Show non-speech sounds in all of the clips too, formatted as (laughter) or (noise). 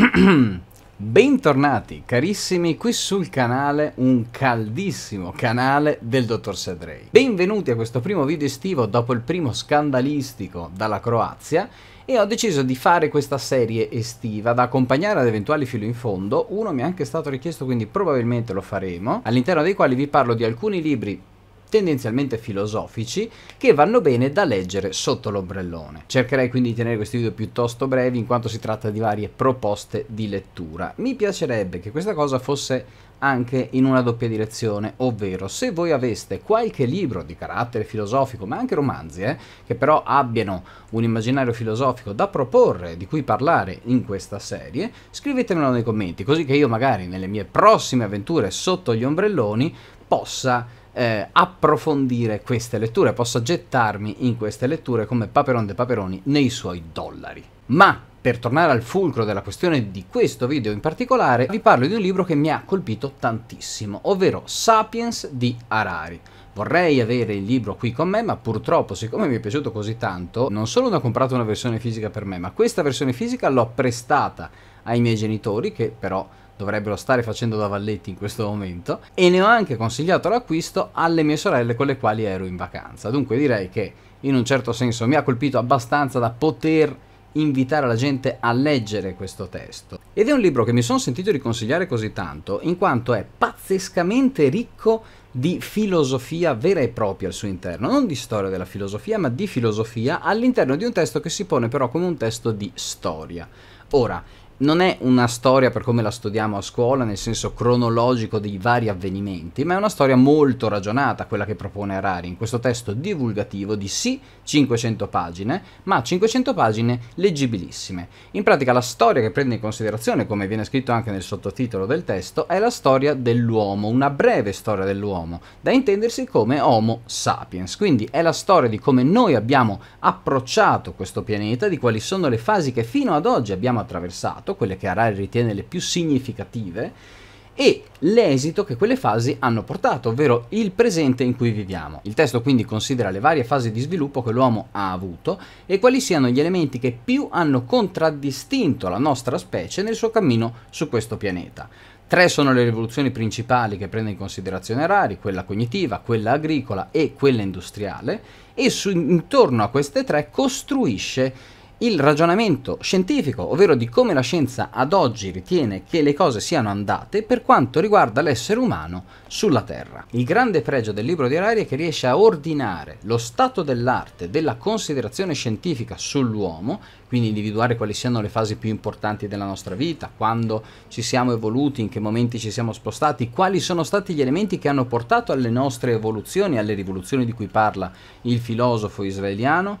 (clears throat) Bentornati carissimi qui sul canale, un caldissimo canale del Dottor Sedrei. Benvenuti a questo primo video estivo dopo il primo scandalistico dalla Croazia e ho deciso di fare questa serie estiva da accompagnare ad eventuali filo in fondo, uno mi è anche stato richiesto quindi probabilmente lo faremo, all'interno dei quali vi parlo di alcuni libri tendenzialmente filosofici che vanno bene da leggere sotto l'ombrellone. Cercherei quindi di tenere questi video piuttosto brevi in quanto si tratta di varie proposte di lettura. Mi piacerebbe che questa cosa fosse anche in una doppia direzione, ovvero se voi aveste qualche libro di carattere filosofico, ma anche romanzi, eh, che però abbiano un immaginario filosofico da proporre, di cui parlare in questa serie, scrivetemelo nei commenti, così che io magari nelle mie prossime avventure sotto gli ombrelloni possa eh, approfondire queste letture, posso gettarmi in queste letture come Paperon de Paperoni nei suoi dollari. Ma per tornare al fulcro della questione di questo video in particolare, vi parlo di un libro che mi ha colpito tantissimo, ovvero Sapiens di Harari. Vorrei avere il libro qui con me, ma purtroppo, siccome mi è piaciuto così tanto, non solo non ho comprato una versione fisica per me, ma questa versione fisica l'ho prestata ai miei genitori, che però dovrebbero stare facendo da valletti in questo momento, e ne ho anche consigliato l'acquisto alle mie sorelle con le quali ero in vacanza. Dunque direi che in un certo senso mi ha colpito abbastanza da poter invitare la gente a leggere questo testo. Ed è un libro che mi sono sentito di consigliare così tanto, in quanto è pazzescamente ricco di filosofia vera e propria al suo interno, non di storia della filosofia, ma di filosofia all'interno di un testo che si pone però come un testo di storia. Ora, non è una storia per come la studiamo a scuola, nel senso cronologico dei vari avvenimenti, ma è una storia molto ragionata, quella che propone Harari in questo testo divulgativo di sì 500 pagine, ma 500 pagine leggibilissime. In pratica la storia che prende in considerazione, come viene scritto anche nel sottotitolo del testo, è la storia dell'uomo, una breve storia dell'uomo, da intendersi come Homo sapiens. Quindi è la storia di come noi abbiamo approcciato questo pianeta, di quali sono le fasi che fino ad oggi abbiamo attraversato fatto, quelle che Harari ritiene le più significative, e l'esito che quelle fasi hanno portato, ovvero il presente in cui viviamo. Il testo quindi considera le varie fasi di sviluppo che l'uomo ha avuto e quali siano gli elementi che più hanno contraddistinto la nostra specie nel suo cammino su questo pianeta. Tre sono le rivoluzioni principali che prende in considerazione Rari, quella cognitiva, quella agricola e quella industriale, e su, intorno a queste tre costruisce il ragionamento scientifico, ovvero di come la scienza ad oggi ritiene che le cose siano andate per quanto riguarda l'essere umano sulla Terra. Il grande pregio del libro di Arari è che riesce a ordinare lo stato dell'arte della considerazione scientifica sull'uomo, quindi individuare quali siano le fasi più importanti della nostra vita, quando ci siamo evoluti, in che momenti ci siamo spostati, quali sono stati gli elementi che hanno portato alle nostre evoluzioni, alle rivoluzioni di cui parla il filosofo israeliano,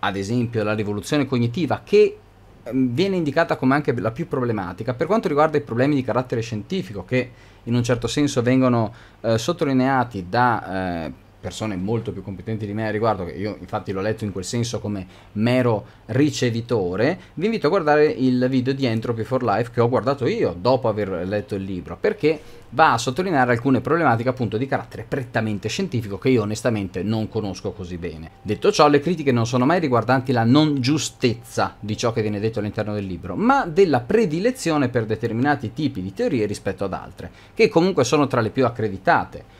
ad esempio la rivoluzione cognitiva, che ehm, viene indicata come anche la più problematica per quanto riguarda i problemi di carattere scientifico che in un certo senso vengono eh, sottolineati da eh, persone molto più competenti di me a riguardo, che io infatti l'ho letto in quel senso come mero ricevitore, vi invito a guardare il video di Entropy for Life che ho guardato io dopo aver letto il libro, perché va a sottolineare alcune problematiche appunto di carattere prettamente scientifico che io onestamente non conosco così bene. Detto ciò, le critiche non sono mai riguardanti la non giustezza di ciò che viene detto all'interno del libro, ma della predilezione per determinati tipi di teorie rispetto ad altre, che comunque sono tra le più accreditate.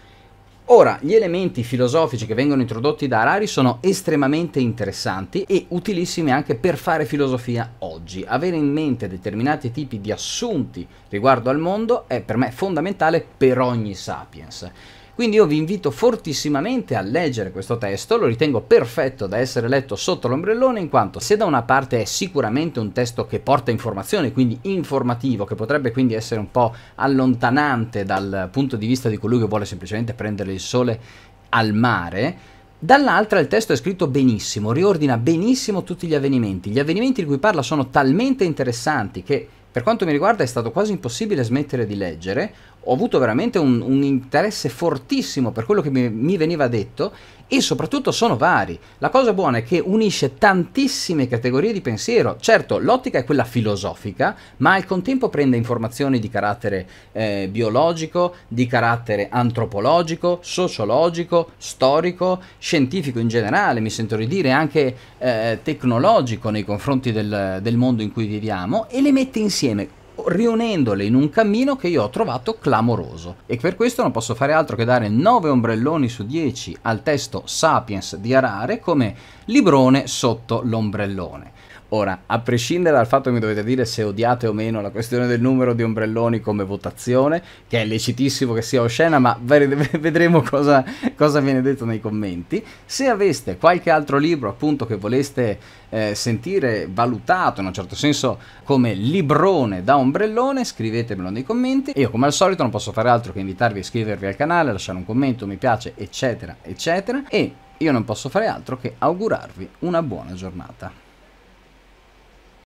Ora, gli elementi filosofici che vengono introdotti da Harari sono estremamente interessanti e utilissimi anche per fare filosofia oggi. Avere in mente determinati tipi di assunti riguardo al mondo è per me fondamentale per ogni sapiens. Quindi io vi invito fortissimamente a leggere questo testo, lo ritengo perfetto da essere letto sotto l'ombrellone in quanto se da una parte è sicuramente un testo che porta informazione, quindi informativo, che potrebbe quindi essere un po' allontanante dal punto di vista di colui che vuole semplicemente prendere il sole al mare, Dall'altra il testo è scritto benissimo, riordina benissimo tutti gli avvenimenti. Gli avvenimenti di cui parla sono talmente interessanti che per quanto mi riguarda è stato quasi impossibile smettere di leggere ho avuto veramente un, un, interesse fortissimo per quello che mi, mi, veniva detto e soprattutto sono vari. La cosa buona è che unisce tantissime categorie di pensiero. Certo, l'ottica è quella filosofica, ma al contempo prende informazioni di carattere eh, biologico, di carattere antropologico, sociologico, storico, scientifico in generale, mi sento di dire anche eh, tecnologico nei confronti del, del mondo in cui viviamo e le mette insieme riunendole in un cammino che io ho trovato clamoroso. E per questo non posso fare altro che dare 9 ombrelloni su 10 al testo Sapiens di Arare come librone sotto l'ombrellone. Ora, a prescindere dal fatto che mi dovete dire se odiate o meno la questione del numero di ombrelloni come votazione, che è lecitissimo che sia oscena, ma (laughs) vedremo cosa, cosa viene detto nei commenti. Se aveste qualche altro libro appunto che voleste eh, sentire valutato in un certo senso come librone da ombrellone, scrivetemelo nei commenti. Io come al solito non posso fare altro che invitarvi a iscrivervi al canale, lasciare un commento, mi piace, eccetera, eccetera. E io non posso fare altro che augurarvi una buona giornata.